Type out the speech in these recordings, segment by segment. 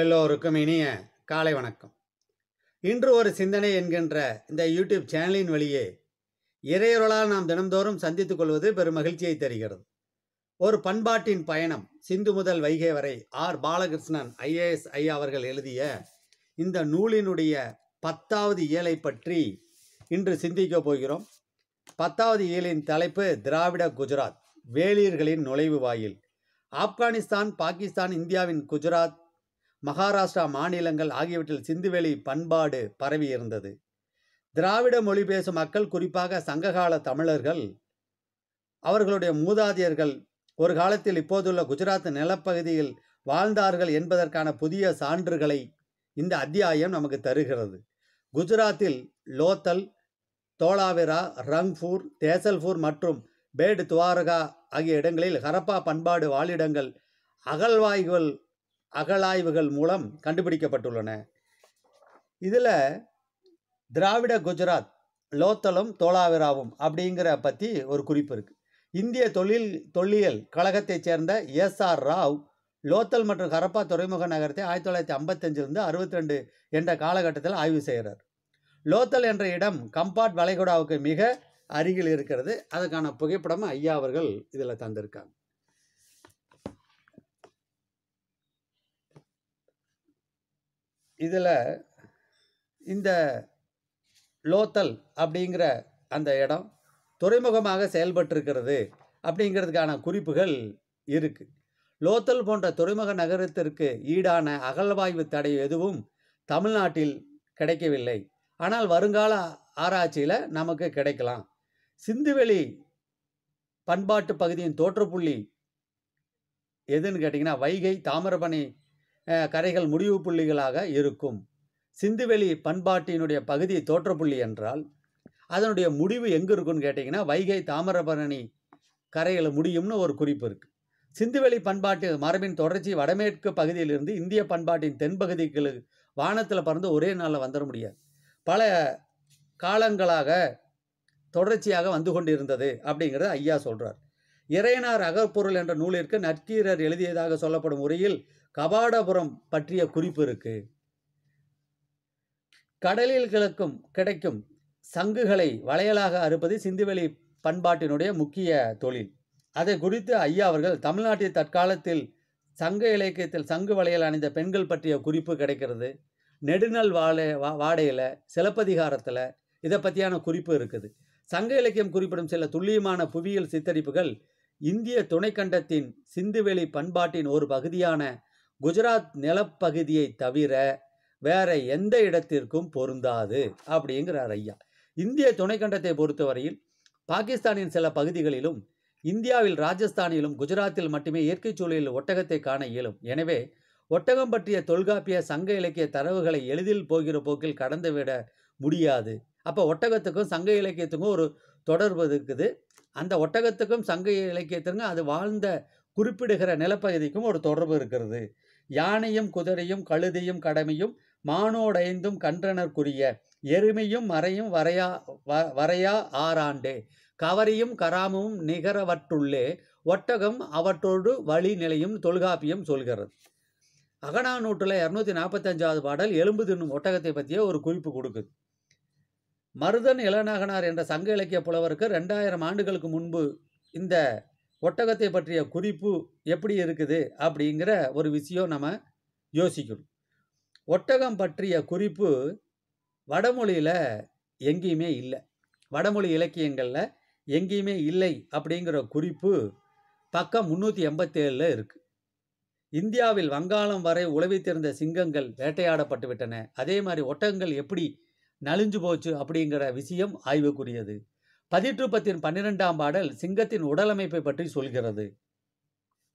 எல்லோருக்கும் இனிய காலை வணக்கம் இன்று ஒரு சிந்தனை என்கின்ற இந்த யூடியூப் சேனலின் வழியே இறையொருளால் நாம் தினந்தோறும் சந்தித்துக் கொள்வது பெரும் மகிழ்ச்சியை தருகிறது ஒரு பண்பாட்டின் பயணம் சிந்து முதல் வைகை வரை ஆர் பாலகிருஷ்ணன் ஐஏஎஸ் ஐயா அவர்கள் எழுதிய இந்த நூலினுடைய பத்தாவது இயலை பற்றி இன்று சிந்திக்கப் போகிறோம் பத்தாவது இயலின் தலைப்பு திராவிட குஜராத் வேலியர்களின் நுழைவு வாயில் ஆப்கானிஸ்தான் பாகிஸ்தான் இந்தியாவின் குஜராத் மகாராஷ்டிரா மாநிலங்கள் ஆகியவற்றில் சிந்துவெளி பண்பாடு பரவியிருந்தது திராவிட மொழி பேசும் மக்கள் குறிப்பாக சங்ககால தமிழர்கள் அவர்களுடைய மூதாதையர்கள் ஒரு காலத்தில் இப்போதுள்ள குஜராத் நிலப்பகுதியில் வாழ்ந்தார்கள் என்பதற்கான புதிய சான்றுகளை இந்த அத்தியாயம் நமக்கு தருகிறது குஜராத்தில் லோத்தல் தோலாவிரா ரங்பூர் தேசல்பூர் மற்றும் பேடு துவாரகா ஆகிய இடங்களில் ஹரப்பா பண்பாடு வாழிடங்கள் அகழ்வாய்கள் அகழாய்வுகள் மூலம் கண்டுபிடிக்கப்பட்டுள்ளன இதில் திராவிட குஜராத் லோத்தலும் தோலாவிராவும் அப்படிங்கிற பற்றி ஒரு குறிப்பு இருக்குது இந்திய தொழில் தொல்லியல் கழகத்தைச் சேர்ந்த எஸ் ஆர் ராவ் லோத்தல் மற்றும் ஹரப்பா துறைமுக நகரத்தை ஆயிரத்தி தொள்ளாயிரத்தி ஐம்பத்தஞ்சிலிருந்து அறுபத்தி ரெண்டு என்ற காலகட்டத்தில் ஆய்வு செய்கிறார் லோத்தல் என்ற இடம் கம்பாட் வளைகுடாவுக்கு மிக அருகில் இருக்கிறது அதற்கான புகைப்படம் ஐயா அவர்கள் இதில் தந்திருக்காங்க இதில் இந்த லோத்தல் அப்படிங்கிற அந்த இடம் துறைமுகமாக செயல்பட்டிருக்கிறது அப்படிங்கிறதுக்கான குறிப்புகள் இருக்குது லோத்தல் போன்ற துறைமுக நகரத்திற்கு ஈடான அகழ்வாய்வு தடை எதுவும் தமிழ்நாட்டில் கிடைக்கவில்லை ஆனால் வருங்கால ஆராய்ச்சியில் நமக்கு கிடைக்கலாம் சிந்துவெளி பண்பாட்டு பகுதியின் தோற்றப்புள்ளி எதுன்னு கேட்டிங்கன்னா வைகை தாமிரபணி கரைகள் முடிவு புள்ளிகளாக இருக்கும் சிந்துவெளி பண்பாட்டினுடைய பகுதி தோற்றப்புள்ளி என்றால் அதனுடைய முடிவு எங்கே இருக்குன்னு கேட்டிங்கன்னா வைகை தாமிரபரணி கரையில் முடியும்னு ஒரு குறிப்பு இருக்குது சிந்துவெளி பண்பாட்டு மரபின் தொடர்ச்சி வடமேற்கு பகுதியிலிருந்து இந்திய பண்பாட்டின் தென்பகுதிகளுக்கு வானத்தில் பறந்து ஒரே நாளில் வந்துட முடியாது பல காலங்களாக தொடர்ச்சியாக வந்து கொண்டிருந்தது அப்படிங்கிறத ஐயா சொல்கிறார் இறையனார் அகப்பொருள் என்ற நூலிற்கு நற்கீரர் எழுதியதாக சொல்லப்படும் உரையில் கபாடபுரம் பற்றிய குறிப்பு இருக்கு கடலில் கிழக்கும் கிடைக்கும் சங்குகளை வளையலாக அறுப்பது சிந்துவெளி பண்பாட்டினுடைய முக்கிய தொழில் அதை குறித்து ஐயா அவர்கள் தமிழ்நாட்டின் தற்காலத்தில் சங்க இலக்கியத்தில் சங்கு வளையல் அணிந்த பெண்கள் பற்றிய குறிப்பு கிடைக்கிறது நெடுநல் வாழை வா வாடையில் சிலப்பதிகாரத்தில் இதை பற்றியான குறிப்பு இருக்குது சங்க இலக்கியம் குறிப்பிடும் சில துல்லியமான புவியியல் சித்தரிப்புகள் இந்திய துணைக்கண்டத்தின் சிந்துவெளி பண்பாட்டின் ஒரு பகுதியான குஜராத் நிலப்பகுதியை தவிர வேற எந்த இடத்திற்கும் பொருந்தாது அப்படிங்கிறார் ஐயா இந்திய துணைக்கண்டத்தை பொறுத்தவரையில் பாகிஸ்தானின் சில பகுதிகளிலும் இந்தியாவில் ராஜஸ்தானிலும் குஜராத்தில் மட்டுமே இயற்கை சூழலில் ஒட்டகத்தை காண இயலும் எனவே ஒட்டகம் பற்றிய தொல்காப்பிய சங்க இலக்கிய தரவுகளை எளிதில் போகிற போக்கில் கடந்துவிட முடியாது அப்போ ஒட்டகத்துக்கும் சங்க இலக்கியத்துக்கும் ஒரு தொடர்பு இருக்குது அந்த ஒட்டகத்துக்கும் சங்க இலக்கியத்திற்கும் அது வாழ்ந்த குறிப்பிடுகிற நிலப்பகுதிக்கும் ஒரு தொடர்பு இருக்கிறது யானையும் குதிரையும் கழுதையும் கடமையும் மானோடைந்தும் கன்றனர்க்குரிய எருமையும் மறையும் வரையா வ வரையா ஆறாண்டு கவரியும் கராமும் நிகரவற்றுள்ளே ஒட்டகம் அவற்றோடு வழி நிலையும் தொல்காப்பியம் சொல்கிறது நூற்றில் இரநூத்தி நாற்பத்தஞ்சாவது பாடல் எலும்பு தின்னும் ஒட்டகத்தை பற்றிய ஒரு குறிப்பு கொடுக்குது மருதன் இளநகனார் என்ற சங்க இலக்கிய புலவருக்கு ரெண்டாயிரம் ஆண்டுகளுக்கு முன்பு இந்த ஒட்டகத்தை பற்றிய குறிப்பு எப்படி இருக்குது அப்படிங்கிற ஒரு விஷயம் நம்ம யோசிக்கணும் ஒட்டகம் பற்றிய குறிப்பு வடமொழியில் எங்கேயுமே இல்லை வடமொழி இலக்கியங்களில் எங்கேயுமே இல்லை அப்படிங்கிற குறிப்பு பக்கம் முந்நூற்றி எண்பத்தேழில் இருக்குது இந்தியாவில் வங்காளம் வரை உழவித்திருந்த சிங்கங்கள் வேட்டையாடப்பட்டு விட்டன அதே மாதிரி ஒட்டகங்கள் எப்படி நலிஞ்சு போச்சு அப்படிங்கிற விஷயம் ஆய்வுக்குரியது பதிற்றுப்பத்தின் பன்னிரெண்டாம் பாடல் சிங்கத்தின் உடலமைப்பை பற்றி சொல்கிறது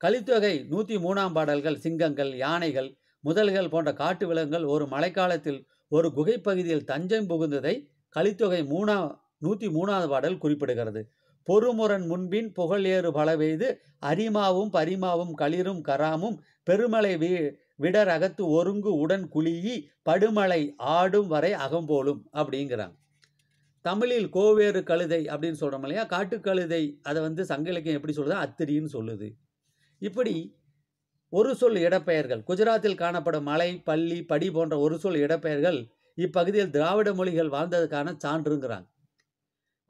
கலித்தொகை நூற்றி மூணாம் பாடல்கள் சிங்கங்கள் யானைகள் முதல்கள் போன்ற காட்டு விலங்குகள் ஒரு மழைக்காலத்தில் ஒரு குகைப்பகுதியில் தஞ்சம் புகுந்ததை கலித்தொகை மூணா நூற்றி மூணாவது பாடல் குறிப்பிடுகிறது பொறுமுரன் முன்பின் புகழேறு பலவெய்து அரிமாவும் பரிமாவும் களிரும் கராமும் பெருமலை வீ விடர் அகத்து ஒருங்கு உடன் குழியி படுமலை ஆடும் வரை அகம்போலும் அப்படிங்கிறாங்க தமிழில் கோவேறு கழுதை அப்படின்னு சொல்கிறோம் இல்லையா காட்டுக்கழுதை அதை வந்து சங்க இலக்கியம் எப்படி சொல்லுது அத்திரின்னு சொல்லுது இப்படி ஒரு சொல் இடப்பெயர்கள் குஜராத்தில் காணப்படும் மலை பள்ளி படி போன்ற ஒரு சொல் இடப்பெயர்கள் இப்பகுதியில் திராவிட மொழிகள் வாழ்ந்ததுக்கான சான்றுங்கிறாங்க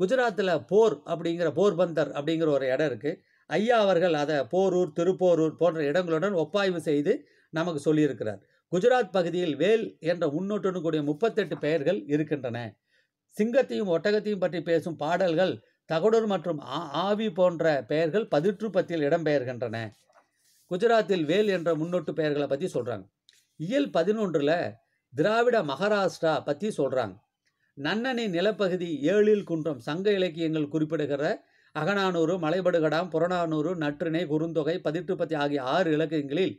குஜராத்தில் போர் அப்படிங்கிற போர்பந்தர் அப்படிங்கிற ஒரு இடம் இருக்குது ஐயா அவர்கள் அதை போரூர் திருப்போரூர் போன்ற இடங்களுடன் ஒப்பாய்வு செய்து நமக்கு சொல்லியிருக்கிறார் குஜராத் பகுதியில் வேல் என்ற முன்னோட்டுடன் கூடிய முப்பத்தெட்டு பெயர்கள் இருக்கின்றன சிங்கத்தையும் ஒட்டகத்தையும் பற்றி பேசும் பாடல்கள் தகடூர் மற்றும் ஆவி போன்ற பெயர்கள் பதிற்றுப்பத்தில் இடம்பெயர்கின்றன குஜராத்தில் வேல் என்ற முன்னோட்டு பெயர்களை பற்றி சொல்கிறாங்க இயல் பதினொன்றில் திராவிட மகாராஷ்டிரா பற்றி சொல்கிறாங்க நன்னனை நிலப்பகுதி ஏழில் குன்றம் சங்க இலக்கியங்கள் குறிப்பிடுகிற அகனானூறு மலைபடுகடாம் புறநானூறு நற்றிணை குறுந்தொகை பதிற்றுப்பத்தி ஆகிய ஆறு இலக்கியங்களில்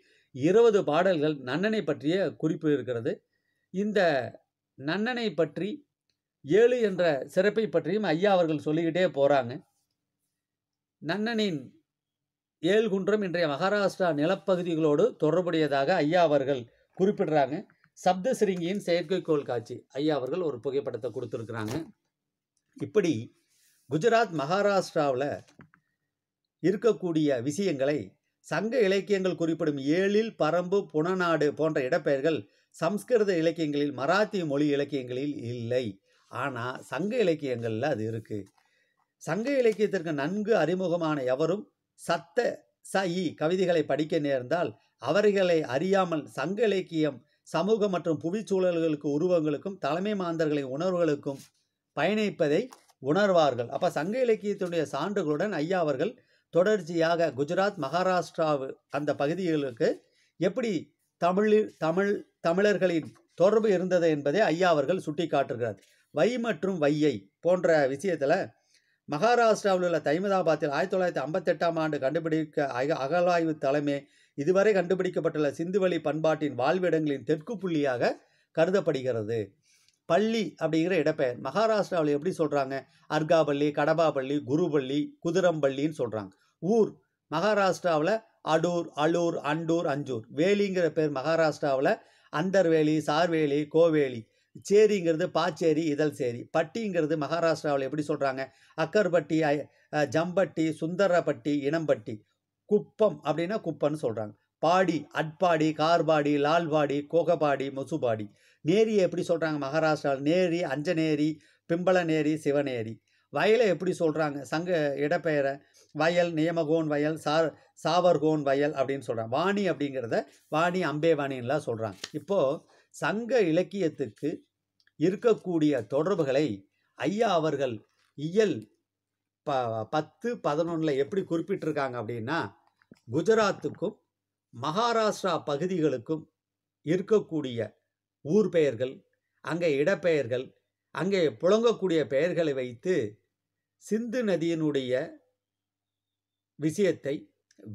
இருபது பாடல்கள் நன்னனை பற்றிய குறிப்பு இருக்கிறது இந்த நன்னனை பற்றி ஏழு என்ற சிறப்பை பற்றியும் ஐயா அவர்கள் சொல்லிக்கிட்டே போகிறாங்க நன்னனின் ஏழ்குன்றம் இன்றைய மகாராஷ்டிரா நிலப்பகுதிகளோடு தொடர்புடையதாக ஐயா அவர்கள் குறிப்பிடுறாங்க சப்த சிரிங்கியின் செயற்கைக்கோள் காட்சி ஐயா அவர்கள் ஒரு புகைப்படத்தை கொடுத்துருக்குறாங்க இப்படி குஜராத் மகாராஷ்டிராவில் இருக்கக்கூடிய விஷயங்களை சங்க இலக்கியங்கள் குறிப்பிடும் ஏழில் பரம்பு புனநாடு போன்ற இடப்பெயர்கள் சம்ஸ்கிருத இலக்கியங்களில் மராத்தி மொழி இலக்கியங்களில் இல்லை ஆனால் சங்க இலக்கியங்களில் அது இருக்குது சங்க இலக்கியத்திற்கு நன்கு அறிமுகமான எவரும் சத்த ச இ கவிதைகளை படிக்க நேர்ந்தால் அவர்களை அறியாமல் சங்க இலக்கியம் சமூக மற்றும் புவிச்சூழல்களுக்கு உருவங்களுக்கும் தலைமை மாந்தர்களின் உணர்வுகளுக்கும் பயணிப்பதை உணர்வார்கள் அப்போ சங்க இலக்கியத்தினுடைய சான்றுகளுடன் ஐயா அவர்கள் தொடர்ச்சியாக குஜராத் மகாராஷ்டிராவு அந்த பகுதிகளுக்கு எப்படி தமிழில் தமிழ் தமிழர்களின் தொடர்பு இருந்தது என்பதை ஐயா அவர்கள் சுட்டி காட்டுகிறார் வை மற்றும் வையை போன்ற விஷயத்தில் மகாராஷ்டிராவில் உள்ள தைமதாபாத்தில் ஆயிரத்தி தொள்ளாயிரத்தி ஐம்பத்தெட்டாம் ஆண்டு கண்டுபிடிக்க அக அகலாய்வு தலைமை இதுவரை கண்டுபிடிக்கப்பட்டுள்ள சிந்துவெளி பண்பாட்டின் வாழ்விடங்களின் தெற்கு புள்ளியாக கருதப்படுகிறது பள்ளி அப்படிங்கிற இடப்பெயர் மகாராஷ்டிராவில் எப்படி சொல்கிறாங்க அர்காபள்ளி கடபாபள்ளி குருபள்ளி குதிரம்பள்ளின்னு சொல்கிறாங்க ஊர் மகாராஷ்டிராவில் அடூர் அலூர் அண்டூர் அஞ்சூர் வேலிங்கிற பேர் மகாராஷ்டிராவில் அந்தர்வேலி சார்வேலி கோவேலி சேரிங்கிறது பாச்சேரி இதழ் சேரி பட்டிங்கிறது மகாராஷ்டிராவில் எப்படி சொல்கிறாங்க அக்கர்பட்டி ஜம்பட்டி சுந்தரப்பட்டி இனம்பட்டி குப்பம் அப்படின்னா குப்பம்னு சொல்கிறாங்க பாடி அட்பாடி கார்பாடி லால்பாடி கோகபாடி மொசுபாடி நேரியை எப்படி சொல்கிறாங்க மகாராஷ்டிராவில் நேரி அஞ்சநேரி பிம்பளநேரி சிவநேரி வயலை எப்படி சொல்கிறாங்க சங்க இடப்பெயரை வயல் நியமகோன் வயல் சார் சாவர்கோன் வயல் அப்படின்னு சொல்கிறாங்க வாணி அப்படிங்கிறத வாணி அம்பேவாணின்லாம் சொல்கிறாங்க இப்போது சங்க இலக்கியத்துக்கு இருக்கக்கூடிய தொடர்புகளை ஐயா அவர்கள் இயல் ப பத்து பதினொன்றில் எப்படி குறிப்பிட்டிருக்காங்க அப்படின்னா குஜராத்துக்கும் மகாராஷ்டிரா பகுதிகளுக்கும் இருக்கக்கூடிய ஊர் பெயர்கள் அங்கே இடப்பெயர்கள் அங்கே புழங்கக்கூடிய பெயர்களை வைத்து சிந்து நதியினுடைய விஷயத்தை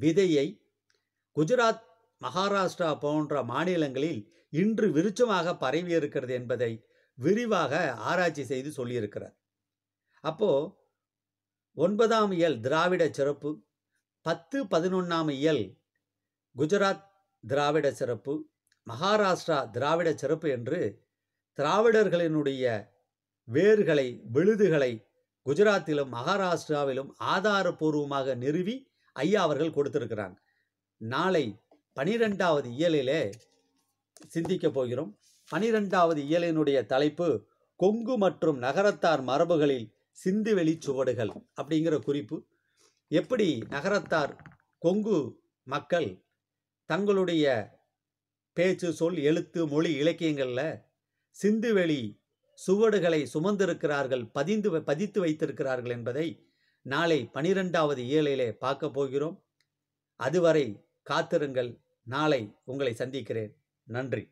விதையை குஜராத் மகாராஷ்டிரா போன்ற மாநிலங்களில் இன்று விருச்சமாக பரவி இருக்கிறது என்பதை விரிவாக ஆராய்ச்சி செய்து சொல்லியிருக்கிறார் அப்போ ஒன்பதாம் இயல் திராவிட சிறப்பு பத்து பதினொன்றாம் இயல் குஜராத் திராவிட சிறப்பு மகாராஷ்டிரா திராவிட சிறப்பு என்று திராவிடர்களினுடைய வேர்களை விழுதுகளை குஜராத்திலும் மகாராஷ்டிராவிலும் ஆதாரபூர்வமாக நிறுவி ஐயா அவர்கள் கொடுத்திருக்கிறாங்க நாளை பனிரெண்டாவது இயலிலே சிந்திக்க போகிறோம் பனிரெண்டாவது இயலினுடைய தலைப்பு கொங்கு மற்றும் நகரத்தார் மரபுகளில் சிந்துவெளி சுவடுகள் அப்படிங்கிற குறிப்பு எப்படி நகரத்தார் கொங்கு மக்கள் தங்களுடைய பேச்சு சொல் எழுத்து மொழி இலக்கியங்களில் சிந்துவெளி சுவடுகளை சுமந்திருக்கிறார்கள் பதிந்து பதித்து வைத்திருக்கிறார்கள் என்பதை நாளை பனிரெண்டாவது ஏழிலே பார்க்க போகிறோம் அதுவரை காத்திருங்கள் நாளை உங்களை சந்திக்கிறேன் நன்றி